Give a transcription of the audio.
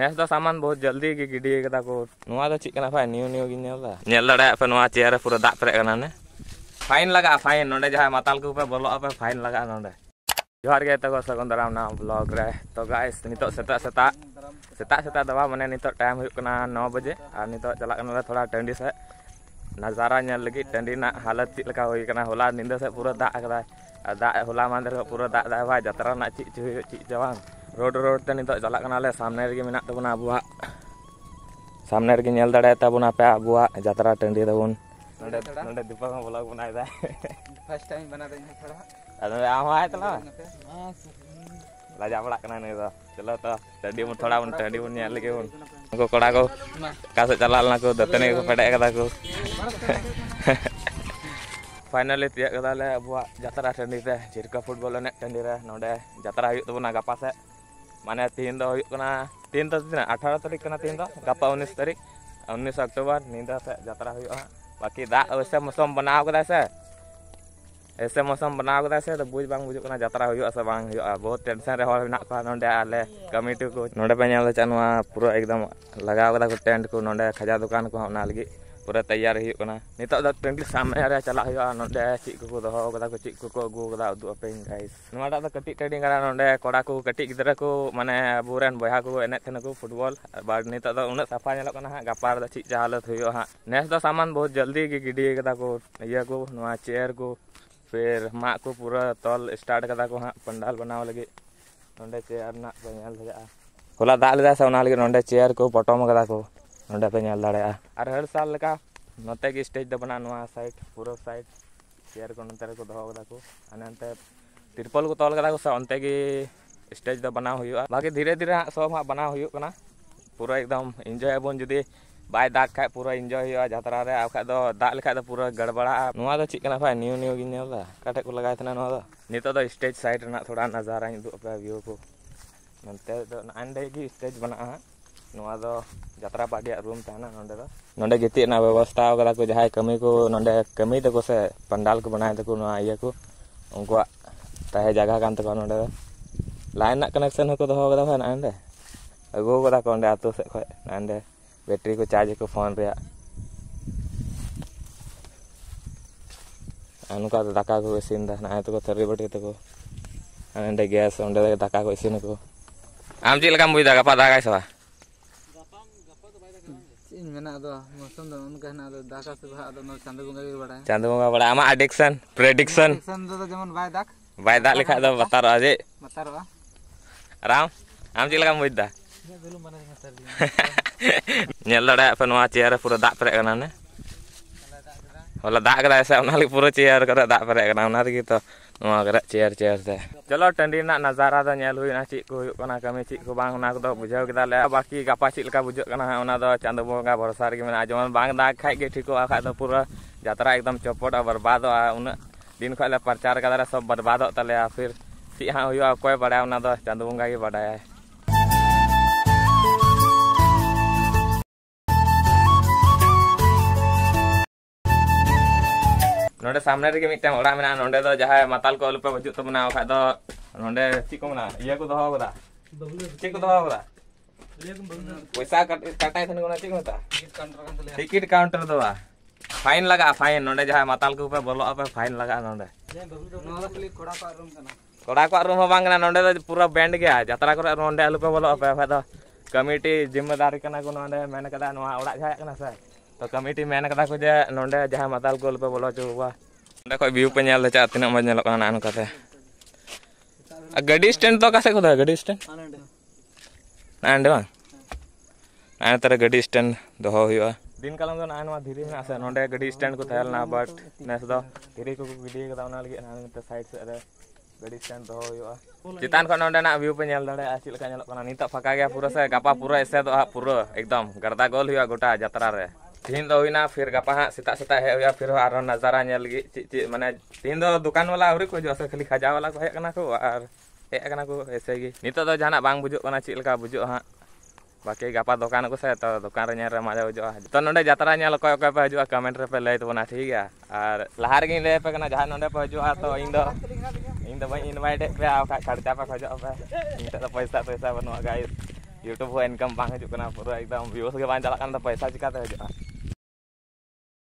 नेस दा सामान बहुत जल्दी के गिडी कदा को नवा दा चिकना फाइन न्यू न्यू गिन नेला नेल लड़ा पे नवा चेयर पूरा दा परे कना ने फाइन लगा फाइन नोडे जहा माताल को पे बोलो पे फाइन लगा नोडे जोहार गे तगो सगन दराम ना ब्लॉग रे तो गाइस नितो सेता सेता सेता सेता दवा मने नितो टाइम हुक कना 9 बजे और नितो चला कना थोड़ा टंडी से नजारा नेल लगे टंडी ना हालत ची लका होई कना होला निंदा से पूरा दा कदा दा होला मांदर पूरा दा दा भाई जतरा ना ची ची जवान road road ten itu jalan kan ales, samnya minat tuh punah buah, samnya lagi nyel dada itu punah pea buah, jatara ten di tuh pun. Nanda nanda dupa kan bolak punah itu. First time bener tuh ah, nyel dada. Aduh, awal itu lah. Laja bolak kan ini tuh, jelas tuh. Tadi pun thoda pun, tadi pun nyel lagi pun. Kau kuda kau, kasih jalan lah kau, datenya kau pede kata kau. Finally tiap kali buat jatara sendiri teh, jadi ke footballan sendiri teh, nonde jatara itu pun agak pas ya. माने ᱛᱮᱦᱮᱧ ᱫᱚ ᱦᱩᱭᱩᱜ ᱠᱟᱱᱟ ᱛᱮᱦᱮᱧ ᱫᱚ ᱛᱤᱱᱟᱹᱜ ᱟᱴᱷᱟᱨᱚ ᱛᱟᱹᱨᱤᱠᱷ ᱠᱟᱱᱟ उन्नीस अक्टूबर नींदा से यात्रा हुई बाकी दा वैसे मौसम बनाव कदा से ऐसे मौसम बनाव कदा से तो बुझ बांग बुझ कना यात्रा से बांग बहुत टेंशन रे हॉल मेना को नोंडे आले कमिटी को नोपे पे पूरा एकदम लगाव टेंट को नोंडे खजा दुकान को लगी पूरा तैयार नित पेंटिंग सामने रे चला नोडे को चीज को अगुदा उदूपे अपे गाइस नोडा तो कटी ट्रेडिंग गड़ा नोडे कोड़ा को कटी गिदरा को माने अबुरन बया को एन थन को फुटबल बार नित साफा नेलो गपार चीज चेक हालत हो हा सामान बहुत जल्दी के गिडी कदा को ये को चेयर को फिर मा को पूरा तल स्टार्ट का हाँ पंडाल बनाव लगे ना चेयर ना बयाल लगा होला दाल लगे ना चेयर को पटम का को ᱱᱚᱸᱰᱮ ᱯᱮ ᱧᱮᱞ ᱫᱟᱲᱮᱭᱟᱜᱼᱟ ᱟᱨ ᱦᱟᱨ ᱥᱟᱞ ᱞᱮᱠᱟ ᱱᱚᱛᱮ ᱜᱮ ᱥᱴᱮᱡ ᱫᱚ ᱵᱟᱱᱟ ᱱᱚᱣᱟ ᱥᱟᱭᱤᱰ ᱯᱩᱨᱚᱵ ᱥᱟᱭᱤᱰ ᱪᱮᱭᱟᱨ ᱠᱚ ᱱᱚᱛᱮ ᱨᱮᱠᱚ ᱫᱚᱦᱚ ᱠᱟᱫᱟ ᱠᱚ ᱟᱨ ᱱᱚᱛᱮ ᱛᱤᱨᱯᱚᱞ ᱠᱚ ᱛᱚᱞ ᱠᱟᱫᱟ ᱠᱚ ᱥᱮ ᱚᱱᱛᱮ ᱜᱮ स्टेज दा बनाव हुआ बाकी धीरे धीरे हाँ सब हाँ बनाव होना पूरा एकदम एंजॉय बन जुदी बै दाग खा पूरा एंजॉय जतरा रे बाखा दो दाग लेखा दो पूरा गड़बड़ा चेकना भाई न्यू न्यू गिनदा काटे को लगाए थे नित स्टेज साइड थोड़ा नजारा उदूपे व्यू को मनते स्टेज बना जतरा पाटिया रूम ना चेना व्यवस्था जहाँ कमी को ना कमी तक से पंडाल को बनाए तक ये को उनको तह जगह ना लाइन कनेक्शन दोहोदा भाई ना अगुकदा को अतु सब खे ना बैटरी को चार्ज को फोन रहा नुका दाका को इसीन ना तो थरी बाटी तक ना गैस दाका को इसीन को आम चलका बुझदा गपा दागा सवा ᱤᱧ ᱢᱮᱱᱟ ᱟᱫᱚ ᱢᱚᱥᱚᱢ ᱫᱚ ᱚᱱᱠᱟ ᱦᱮᱱᱟᱜ ᱟᱫᱚ ᱫᱟᱠᱟ ᱥᱮ ᱵᱟᱦᱟ ᱟᱫᱚ ᱪᱟᱸᱫᱚ ᱵᱚᱸᱜᱟ ᱜᱮ ᱵᱟᱲᱟᱭᱟ ᱪᱟᱸᱫᱚ ᱵᱚᱸᱜᱟ ᱵᱟᱲᱟᱭᱟ ᱟᱢᱟᱜ ᱟᱰᱤᱠᱥᱚᱱ ᱯᱨᱮᱰᱤᱠᱥᱚᱱ ᱟᱰᱤᱠᱥᱚᱱ ᱫᱚ ᱡᱮᱢᱚᱱ ᱵᱟᱭ ᱫᱟᱜ ᱵᱟᱭ ᱫᱟᱜ ᱞᱮᱠᱷᱟᱡ ᱫᱚ ᱵᱟᱛᱟᱨᱚᱜᱼᱟ ᱡᱮ ᱵᱟᱛᱟᱨᱚᱜᱼᱟ ᱨᱟᱢ ᱟᱢ ᱪᱮᱫ ᱞᱮᱠᱟᱢ ᱵᱩᱡᱽ ᱫᱟ ᱧᱮᱞ ᱫᱟᱲᱮᱭᱟᱜ ᱯᱮ ᱱᱚᱣᱟ ᱪᱮᱭᱟᱨ ᱨᱮ ᱯᱩᱨᱟᱹ ᱫᱟᱜ ᱯᱮᱨᱮᱡ ᱠᱟᱱᱟ ᱚᱱᱮ ᱦᱚᱞᱟ ᱫᱟᱜ ᱠᱮᱫᱟᱭ ᱥᱮ ᱚᱱᱟ ᱞᱟᱹᱜᱤᱫ ᱯᱩᱨᱟᱹ ᱪᱮᱭᱟᱨ ᱠᱚᱨᱮ ᱫᱟᱜ ᱯᱮᱨᱮᱡ ᱠᱟᱱᱟ ᱚᱱᱟ ᱨᱮᱜᱮ ᱛᱚ चेयर चेयर से चलो टंडी नजारा तो नल चीज को कमी चीज को बुझे बाकी गपा चीज बुझे चांदो बंगा भरोसा जमन बांग दाग खाए ठीक तो पूरा जतरा एकदम चौपट बर्बाद उन दिन खले प्रचार कर सब बर्बाद फिर चीज हाँ हो बड़ा चांदो बंगा बड़ा है ना सामने रे मिटन ओड़ा मेना को अल्प बजु तो मना खा तो ची को मना ये को दोहा बदा ची को बदा पैसा ची टिकट काउंटर फाइन लगा फाइन नोडे जहाय माताल को पे बोलो फाइन लगा नोडे कोड़ा को रूम ना तो पूरा बैंड गया यात्रा करे नोडे अल्प बोलो तो कमिटी जिम्मेदारी कना को नोडे मेन कदा नोआ ओड़ा कना सर तो कमिटी मेन को जे ना जहां माताल गोल पे बोलो चुका हुआ व्यू पे नेल चा तिना मज नेलो गाड़ी स्टैंड तो कसे कोदा गाड़ी स्टैंड नांडे बा नांडे गाड़ी स्टैंड दोहो हुआ दिन कालम दो तो नान धीरे में आसे नोंडे गाड़ी स्टैंड को थाल ना बट नेस धीरे को वीडियो कदा से गाड़ी स्टैंड दो चितान खन ना व्यू पे नेल दड़े आ चिलका पूरा से गपा पूरा ऐसे तो, हाँ, पूरा एकदम गर्दा गोटा जतरा रे Tindo ina fir ga paha sita sita he ya fir aron nazara nyel gi ci ci tindo dukan wala uri ko jua kali khaja wala ko hek kena ko ar hek kenaku ko he segi nito to jana bang bujuk kena cik ka bujuk ha pakai gapa dukan ko saya to dukan renyah remaja jau bujuk ha to nonde jatra nyel ko ko pa jua kamen repe lei to ya. ar lahar gi lepe kena jahan nonde pa jua to indo indo bai invite pe au ka japa pa jua pa nito to paisa paisa banua guys YouTube income bang hijau kena pura itu views ke bang jalan kan paisa cikata hijau